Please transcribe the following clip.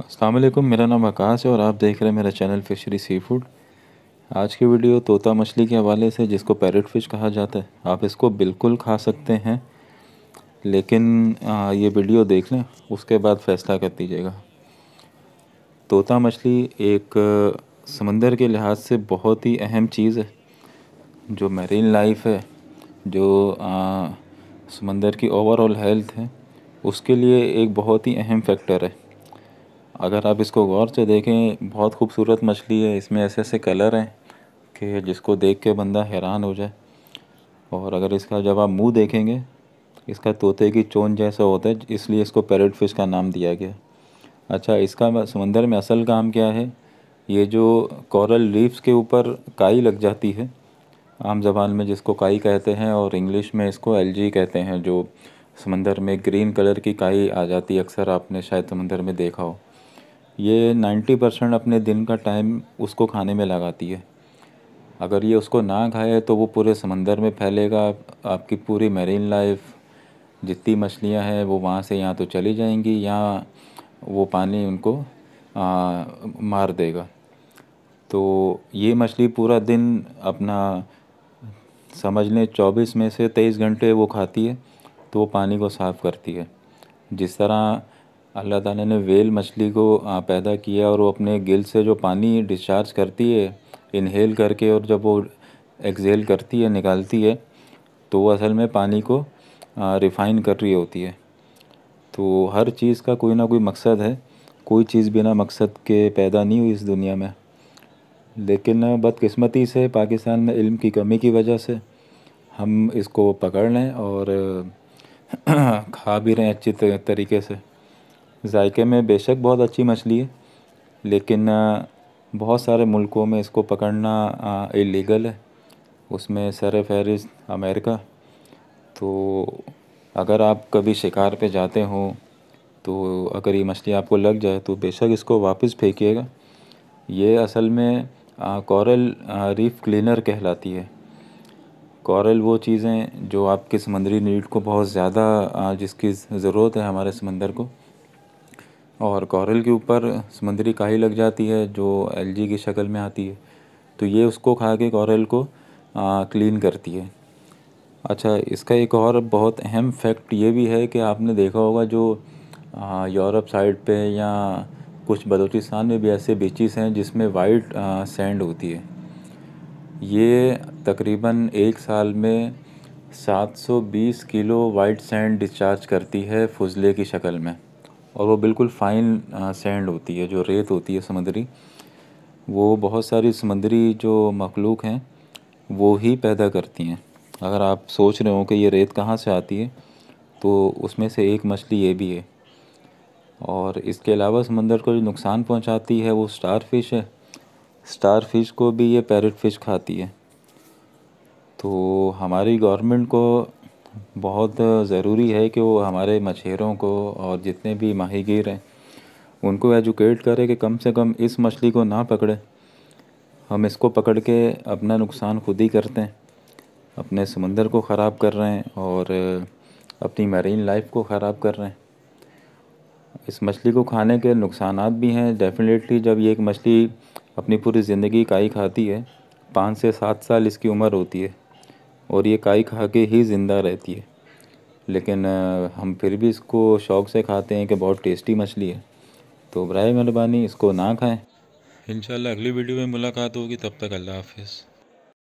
असलकुम मेरा नाम आकाश है और आप देख रहे हैं मेरा चैनल फिशरी सी फूड आज की वीडियो तोता मछली के हवाले से जिसको पैरट फिश कहा जाता है आप इसको बिल्कुल खा सकते हैं लेकिन ये वीडियो देख लें उसके बाद फ़ैसला कर दीजिएगा तोता मछली एक समंदर के लिहाज से बहुत ही अहम चीज़ है जो मेरीन लाइफ है जो समंदर की ओवरऑल हेल्थ है उसके लिए एक बहुत ही अहम फैक्टर है अगर आप इसको गौर से देखें बहुत खूबसूरत मछली है इसमें ऐसे ऐसे कलर हैं कि जिसको देख के बंदा हैरान हो जाए और अगर इसका जब आप मुँह देखेंगे इसका तोते की चोन जैसा होता है इसलिए इसको पैरेट फिश का नाम दिया गया अच्छा इसका समंदर में असल काम क्या है ये जो कॉरल लीव्स के ऊपर काई लग जाती है आम जबान में जिसको काई कहते हैं और इंग्लिश में इसको एलजी कहते हैं जो समंदर में ग्रीन कलर की काई आ जाती है अक्सर आपने शायद समंदर में देखा हो ये नाइन्टी परसेंट अपने दिन का टाइम उसको खाने में लगाती है अगर ये उसको ना खाए तो वो पूरे समंदर में फैलेगा आपकी पूरी मेरीन लाइफ जितनी मछलियाँ हैं वो वहाँ से यहाँ तो चली जाएंगी या वो पानी उनको आ, मार देगा तो ये मछली पूरा दिन अपना समझ लें चौबीस में से तेईस घंटे वो खाती है तो वो पानी को साफ़ करती है जिस तरह अल्लाह ताला ने वेल मछली को पैदा किया और वो अपने गिल से जो पानी डिस्चार्ज करती है इनहेल करके और जब वो एक्सहेल करती है निकालती है तो वो असल में पानी को रिफ़ाइन कर रही होती है तो हर चीज़ का कोई ना कोई मकसद है कोई चीज़ बिना मकसद के पैदा नहीं हुई इस दुनिया में लेकिन बदकिस्मती से पाकिस्तान में इल्म की कमी की वजह से हम इसको पकड़ लें और खा भी रहे हैं अच्छी तरीके से जायके में बेशक बहुत अच्छी मछली है लेकिन बहुत सारे मुल्कों में इसको पकड़ना इलीगल है उसमें सर फहरिस अमेरिका तो अगर आप कभी शिकार पे जाते हो तो अगर ये मछली आपको लग जाए तो बेशक इसको वापस फेंकिएगा ये असल में कॉरल रीफ क्लीनर कहलाती है कॉरल वो चीज़ें जो आपके समंदरी नीड को बहुत ज़्यादा जिसकी ज़रूरत है हमारे समंदर को और कॉरल के ऊपर समुद्री काही लग जाती है जो एलगी की शक्ल में आती है तो ये उसको खा के कॉरल को क्लीन करती है अच्छा इसका एक और बहुत अहम फैक्ट ये भी है कि आपने देखा होगा जो यूरोप साइड पे या कुछ बलोचिस्तान में भी ऐसे बीचिस हैं जिसमें वाइट सैंड होती है ये तकरीबन एक साल में 720 किलो वाइट सैंड डिस्चार्ज करती है फजले की शक्ल में और वो बिल्कुल फ़ाइन सैंड होती है जो रेत होती है समुद्री वो बहुत सारी समुद्री जो मखलूक हैं वो ही पैदा करती हैं अगर आप सोच रहे हो कि ये रेत कहाँ से आती है तो उसमें से एक मछली ये भी है और इसके अलावा समंदर को जो नुकसान पहुंचाती है वो स्टार फिश है स्टार फिश को भी ये पैरट फिश खाती है तो हमारी गवर्नमेंट को बहुत ज़रूरी है कि वो हमारे मछेरों को और जितने भी माहिगीर हैं उनको एजुकेट करें कि कम से कम इस मछली को ना पकड़े हम इसको पकड़ के अपना नुकसान खुद ही करते हैं अपने समंदर को ख़राब कर रहे हैं और अपनी मरीन लाइफ को ख़राब कर रहे हैं इस मछली को खाने के नुकसान भी हैं डेफिनेटली जब ये एक मछली अपनी पूरी ज़िंदगी काई खाती है पाँच से सात साल इसकी उम्र होती है और ये काई खा के ही ज़िंदा रहती है लेकिन हम फिर भी इसको शौक़ से खाते हैं कि बहुत टेस्टी मछली है तो बर मेहरबानी इसको ना खाएं इन अगली वीडियो में मुलाकात होगी तब तक अल्लाह हाफिज़